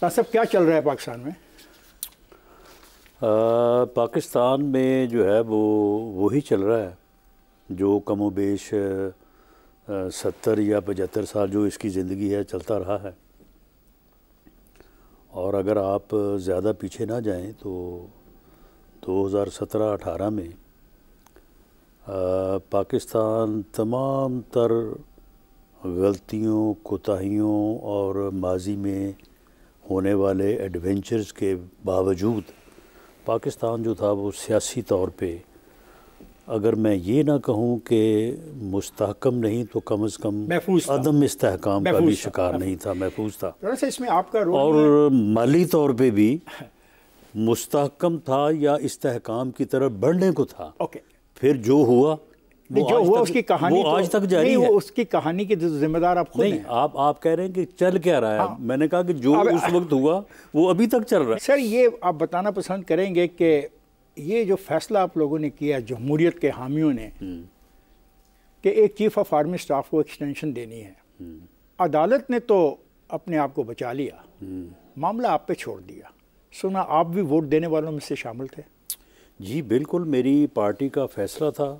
तो सब क्या चल रहा है पाकिस्तान में आ, पाकिस्तान में जो है वो वही चल रहा है जो कमो बेश सत्तर या पचहत्तर साल जो इसकी ज़िंदगी है चलता रहा है और अगर आप ज़्यादा पीछे ना जाएं तो 2017-18 में आ, पाकिस्तान तमाम तर गलतियों कोताहियों और माजी में होने वाले एडवेंचर्स के बावजूद पाकिस्तान जो था वो सियासी तौर पे अगर मैं ये ना कहूँ कि मुस्तकम नहीं तो कम अज़ कम अदम इसकाम का भी शिकार नहीं था महफूज था तो इसमें आपका रोल और माली तौर पे भी मुस्तकम था या इसकाम की तरफ बढ़ने को था ओके फिर जो हुआ नहीं जो हुआ उसकी कहानी तो- आज तक जारी है उसकी कहानी की जिम्मेदार आप खुद नहीं आप आप कह रहे हैं कि चल क्या रहा है हाँ। मैंने कहा कि जो उस वक्त हुआ वो अभी तक चल रहा है सर ये आप बताना पसंद करेंगे कि ये जो फैसला आप लोगों ने किया जमहूरियत के हामियों ने हम्म। कि एक चीफ ऑफ आर्मी स्टाफ को एक्सटेंशन देनी है हम्म। अदालत ने तो अपने आप को बचा लिया हम्म। मामला आप पे छोड़ दिया सुना आप भी वोट देने वालों में से शामिल थे जी बिल्कुल मेरी पार्टी का फैसला था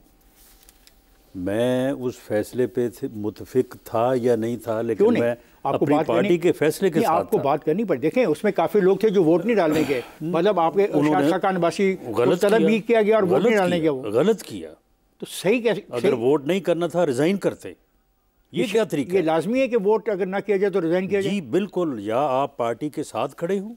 मैं उस फैसले पे मुतफिक था या नहीं था लेकिन क्यों नहीं? मैं आपको अपनी बात पार्टी के फैसले के साथ आपको बात करनी पड़ी देखें उसमें काफी लोग थे जो वोट नहीं डालने के हम्म। मतलब आपके गलत तरफ भी किया गया और वोट नहीं डालने के गलत किया तो सही कैसे अगर वोट नहीं करना था रिजाइन करते ये क्या तरीका ये लाजमी है कि वोट अगर ना किया जाए तो रिजाइन किया जाए जी बिल्कुल या आप पार्टी के साथ खड़े हों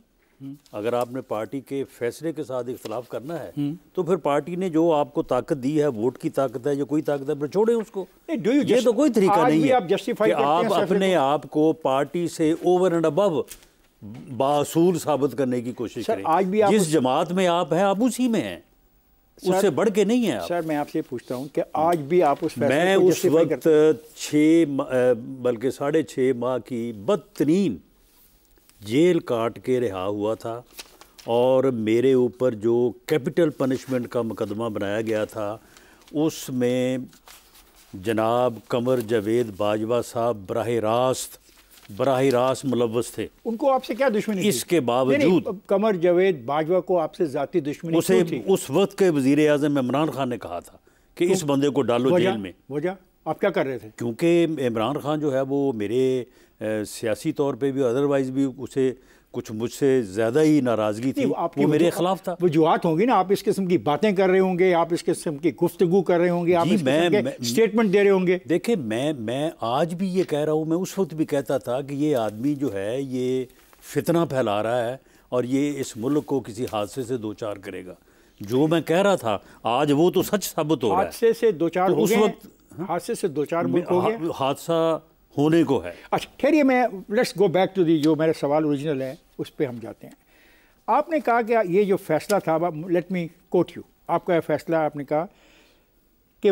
अगर आपने पार्टी के फैसले के साथ इख्तलाफ करना है हम्म। तो फिर पार्टी ने जो आपको ताकत दी है वोट की ताकत है जो कोई ताकत है छोड़े उसको ये तो कोई तरीका नहीं है आप, कि आप अपने तो। आप को पार्टी से ओवर एंड अबव बासूल साबित करने की कोशिश करें आज भी जिस जमात में आप हैं आप उसी में हैं उससे बढ़ के नहीं है सर मैं आपसे पूछता हूँ कि आज भी आप उस मैं उस वक्त छः बल्कि साढ़े छः माह की बदतरीन जेल काट के रिहा हुआ था और मेरे ऊपर जो कैपिटल पनिशमेंट का मुकदमा बनाया गया था उसमें जनाब कमर जावेद बाजवा साहब बरह रास्त बरह रास्त मुलवस थे उनको आपसे क्या दुश्मनी इसके बावजूद कमर जावेद बाजवा को आपसे ज़ाती दुश्मनी उसे उस वक्त के वजीर अजम इमरान खान ने कहा था कि इस बंदे को डालो जेल में वजह आप क्या कर रहे थे क्योंकि इमरान खान जो है वो मेरे सियासी तौर पे भी अदरवाइज भी उसे कुछ मुझसे ज़्यादा ही नाराज़गी थी आप वो मेरे खिलाफ था वजूहत होंगी ना आप इस किस्म की बातें कर रहे होंगे आप इस किस्म की गुफ्तु कर रहे होंगे आप मैं, मैं स्टेटमेंट दे रहे होंगे देखिए मैं मैं आज भी ये कह रहा हूँ मैं उस वक्त भी कहता था कि ये आदमी जो है ये फितना फैला रहा है और ये इस मुल्क को किसी हादसे से दो चार करेगा जो मैं कह रहा था आज वो तो सच साबित हो रहा है से दो चार तो उस वक्त हाँ। हादसे से दो चार मुल्क हो गए हादसा होने को है अच्छा ठहरिए मैं let's go back to the जो मेरा सवाल ओरिजिनल है उस पर हम जाते हैं आपने कहा कि ये जो फैसला था लेट मी कोट यू आपका यह फैसला आपने कहा कि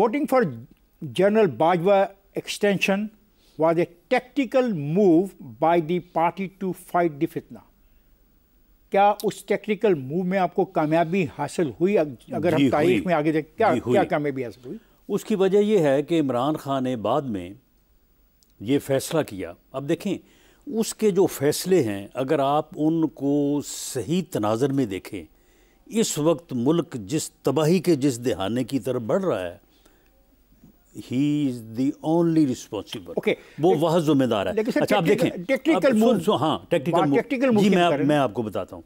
voting for general Bajwa extension was a tactical move by the party to fight the फितना क्या उस टेक्टिकल मूव में आपको कामयाबी हासिल हुई अगर हम तारीख में आगे देखें क्या क्या कामयाबी हासिल हुई उसकी वजह यह है कि इमरान खान ने बाद में ये फ़ैसला किया अब देखें उसके जो फ़ैसले हैं अगर आप उनको सही तनाजर में देखें इस वक्त मुल्क जिस तबाही के जिस दहाने की तरफ बढ़ रहा है he is the only responsible okay वो वह जिम्मेदार है अच्छा आप देखें टेक्निकल मूव हाँ टेक्निकल हाँ, टेक्निकल जी मैं आप, मैं आपको बताता हूँ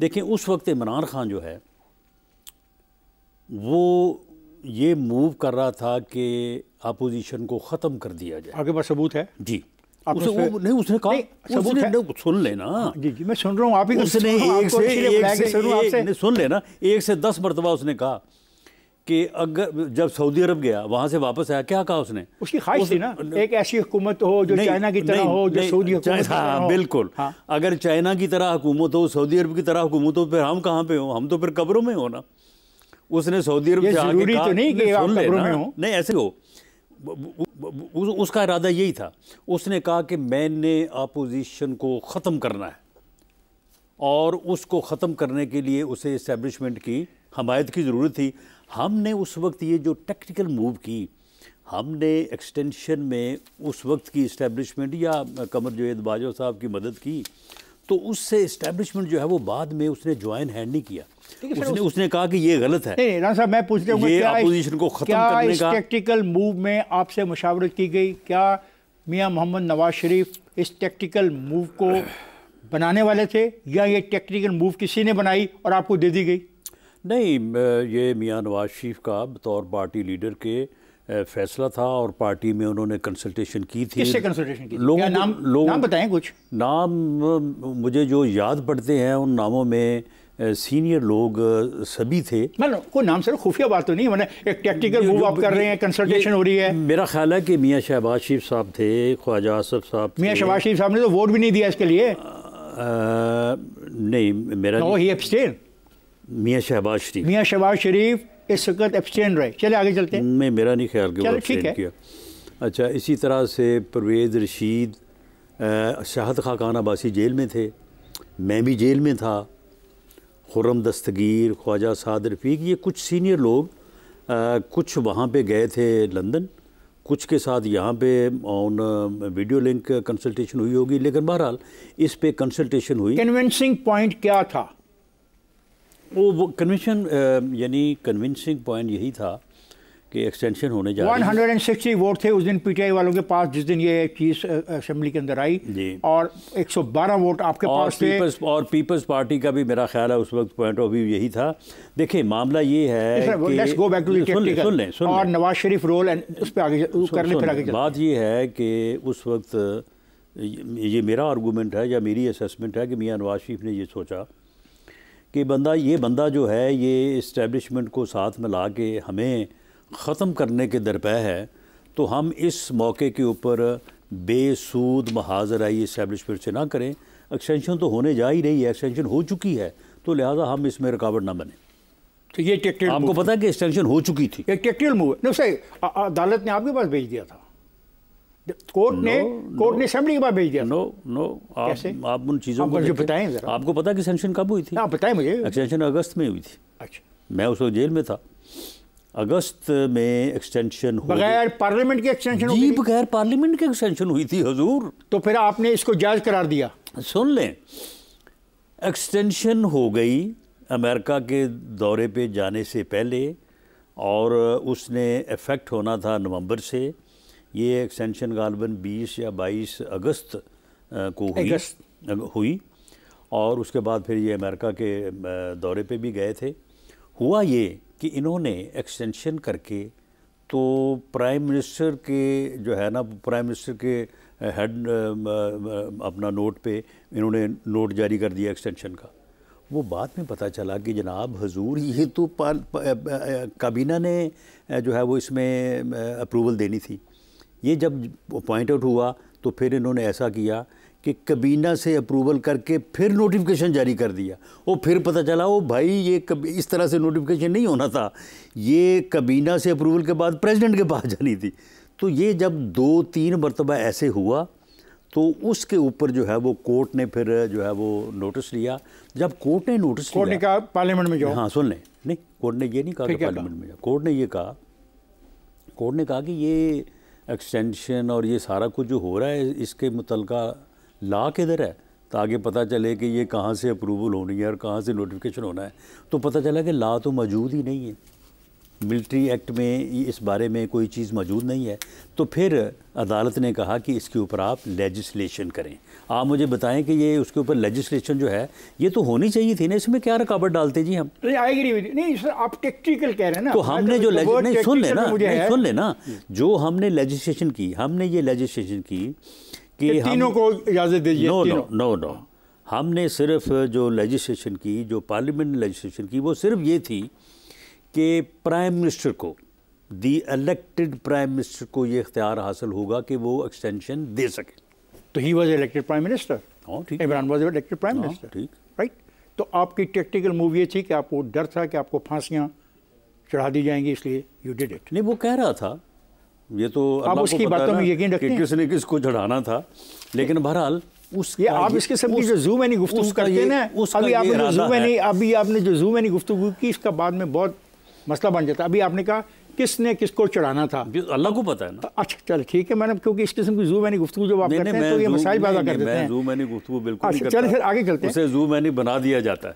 देखें उस वक्त इमरान खान जो है वो ये मूव कर रहा था कि अपोजिशन को ख़त्म कर दिया जाए आगे पास सबूत है जी उसे वो नहीं उसने कहा नहीं, उसने है? सुन लेना जी जी मैं सुन रहा हूँ आप ही उसने एक से एक से से, एक से, सुन लेना एक से दस मरतबा उसने कहा कि अगर जब सऊदी अरब गया वहां से वापस आया क्या कहा उसने उसकी ख्वाहिश थी ना एक ऐसी हुकूमत हो जो चाइना की तरह हो जो सऊदी हाँ बिल्कुल हाँ। अगर चाइना की तरह हुकूमत हो सऊदी अरब की तरह हुकूमत हो फिर हम कहाँ पे हो हम तो फिर कब्रों में हो ना उसने सऊदी अरब जरूरी तो नहीं कि आप कब्रों में हो नहीं ऐसे हो उसका इरादा यही था उसने कहा कि मैंने अपोजिशन को ख़त्म करना है और उसको ख़त्म करने के लिए उसे इस्टेब्लिशमेंट की हमायत की ज़रूरत थी हमने उस वक्त ये जो टेक्निकल मूव की हमने एक्सटेंशन में उस वक्त की इस्टेब्लिशमेंट या कमर जवेद बाजवा साहब की मदद की तो उससे इस्टेब्लिशमेंट जो है वो बाद में उसने ज्वाइन हैंड नहीं किया उसने उस... उसने कहा कि ये गलत है नहीं राणा मैं पूछ रहा ये अपोजिशन को खत्म करने का टेक्टिकल मूव में आपसे मुशावरत की गई क्या मियाँ मोहम्मद नवाज शरीफ इस टेक्टिकल मूव को बनाने वाले थे या ये टेक्टिकल मूव किसी ने बनाई और आपको दे दी गई नहीं ये मियाँ नवाज शरीफ का बतौर पार्टी लीडर के फैसला था और पार्टी में उन्होंने कंसल्टेशन की थी किससे कंसल्टेशन की लोगों नाम लोग नाम बताएं कुछ नाम मुझे जो याद पड़ते हैं उन नामों में सीनियर लोग सभी थे मतलब कोई नाम सर तो खुफिया बात तो नहीं मैंने एक टेक्टिकल मूव आप कर रहे हैं कंसल्टेशन हो रही है मेरा ख्याल है कि मियाँ शहबाज शरीफ साहब थे ख्वाजा आसफ साहब मियाँ शहबाज शरीफ साहब ने तो वोट भी नहीं दिया इसके लिए नहीं मेरा मियाँ शहबाज शरीफ मियाँ शहबाज शरीफ इस वक्त एब्सटेंड रहे चले आगे चलते हैं मैं मेरा नहीं ख्याल किया अच्छा इसी तरह से परवेज़ रशीद शाहत खा खान आबासी जेल में थे मैं भी जेल में था खुरम दस्तगीर ख्वाजा साद रफ़ीक ये कुछ सीनियर लोग आ, कुछ वहाँ पे गए थे लंदन कुछ के साथ यहाँ पे ऑन वीडियो लिंक कंसल्टेशन हुई होगी लेकिन बहरहाल इस पे कंसल्टेशन हुई कन्वेंसिंग पॉइंट क्या था वो वो कन्विशन यानी कन्विंसिंग पॉइंट यही था कि एक्सटेंशन होने जा 160 वोट थे उस दिन पीटीआई वालों के पास जिस दिन ये चीज़ असेंबली के अंदर आई जी और 112 वोट आपके और पास पीपल्स और पीपल्स पार्टी का भी मेरा ख्याल है उस वक्त पॉइंट ऑफ व्यू यही था देखिए मामला ये है लेट्स गो बैक टू सुन लें सुन लें ले, और नवाज शरीफ रोल एंड उस पर आगे करने फिर आगे बात ये है कि उस वक्त ये मेरा आर्गूमेंट है या मेरी असेसमेंट है कि मियाँ नवाज शरीफ ने ये सोचा कि बंदा ये बंदा जो है ये इस्टेब्लिशमेंट को साथ में ला के हमें ख़त्म करने के दरपे है तो हम इस मौके के ऊपर बेसूद महाजराई इस्टेब्लिशमेंट से ना करें एक्सटेंशन तो होने जा ही रही है एक्सटेंशन हो चुकी है तो लिहाजा हम इसमें रुकावट ना बने तो ये टेक्टिकल आपको पता है कि एक्सटेंशन हो चुकी थी एक टेक्टिकल मूव नहीं सही अदालत ने आपके पास भेज दिया था कोर्ट no, ने कोर्ट ने असेंबली के पास भेज दिया नो नो आप आप उन चीज़ों को मुझे बताएं जरा आपको पता कि सेंशन कब हुई थी आप हाँ, बताएं मुझे एक्सटेंशन अगस्त में हुई थी अच्छा मैं उस वक्त जेल में था अगस्त में एक्सटेंशन बगैर पार्लियामेंट के एक्सटेंशन जी बगैर पार्लियामेंट के एक्सटेंशन हुई थी हजूर तो फिर आपने इसको जायज करार दिया सुन लें एक्सटेंशन हो गई अमेरिका के दौरे पे जाने से पहले और उसने इफ़ेक्ट होना था नवंबर से ये एक्सटेंशन गालबन 20 या 22 अगस्त को हुई अगस्त हुई और उसके बाद फिर ये अमेरिका के दौरे पे भी गए थे हुआ ये कि इन्होंने एक्सटेंशन करके तो प्राइम मिनिस्टर के जो है ना प्राइम मिनिस्टर के हेड अपना नोट पे इन्होंने नोट जारी कर दिया एक्सटेंशन का वो बाद में पता चला कि जनाब हजूर ये तो काबीना ने जो है वो इसमें अप्रूवल देनी थी ये जब पॉइंट आउट हुआ तो फिर इन्होंने ऐसा किया कि कबीना से अप्रूवल करके फिर नोटिफिकेशन जारी कर दिया वो फिर पता चला वो भाई ये कब इस तरह से नोटिफिकेशन नहीं होना था ये कबीना से अप्रूवल के बाद प्रेसिडेंट के पास जानी थी तो ये जब दो तीन मरतबा ऐसे हुआ तो उसके ऊपर जो है वो कोर्ट ने फिर जो है वो नोटिस लिया जब कोर्ट ने नोटिस कोर्ट ने कहा पार्लियामेंट में जाओ हाँ सुन लें नहीं कोर्ट ने ये नहीं कहा पार्लियामेंट में कोर्ट ने ये कहा कोर्ट ने कहा कि ये एक्सटेंशन और ये सारा कुछ जो हो रहा है इसके मुतल ला किधर है तो आगे पता चले कि ये कहाँ से अप्रूवल होनी है और कहाँ से नोटिफिकेशन होना है तो पता चला कि ला तो मौजूद ही नहीं है मिलिट्री एक्ट में इस बारे में कोई चीज़ मौजूद नहीं है तो फिर अदालत ने कहा कि इसके ऊपर आप लेजिस्लेशन करें आप मुझे बताएं कि ये उसके ऊपर लेजिस्लेशन जो है ये तो होनी चाहिए थी ना इसमें क्या रुकावट डालते जी हम नहीं, नहीं सर आप टेक्निकल कह रहे हैं ना तो हमने जो नहीं सुन लेना सुन लेना जो हमने लेजिस्लेशन की हमने ये लेजिस्लेशन की कि तीनों को इजाज़त दीजिए नो नो नो नो हमने सिर्फ जो लेजिस्लेशन की जो पार्लियामेंट लेजिस्लेशन की वो सिर्फ ये थी कि प्राइम मिनिस्टर को दी इलेक्टेड प्राइम मिनिस्टर को ये इख्तियार हासिल होगा कि वो एक्सटेंशन दे सके तो he was elected prime minister Imran was elected prime minister ठीक राइट हाँ, तो आपकी टेक्टिकल मूव ये थी कि आपको डर था कि आपको फांसियाँ चढ़ा दी जाएंगी इसलिए यू डिड इट नहीं वो कह रहा था ये तो आप उसकी बातों में यकीन रखते कि किसने किसको चढ़ाना था लेकिन बहरहाल उसके आप इसके सब जो जू मैनी गुफ्तु करते हैं ना अभी आपने जो जू मैनी अभी आपने जो जू मैनी गुफ्तु की इसका बाद में बहुत मसला बन जाता अभी आपने कहा किसने किसको चढ़ाना था अल्लाह को पता है ना तो अच्छा चल ठीक है मैंने क्योंकि इस किस्म की जू मैंने गुफ्तु जब आप करते हैं तो ये मसाइल पैदा कर देते हैं जू मैंने गुफ्तु बिल्कुल अच्छा, फिर आगे चलते हैं उसे जू मैंने बना दिया जाता है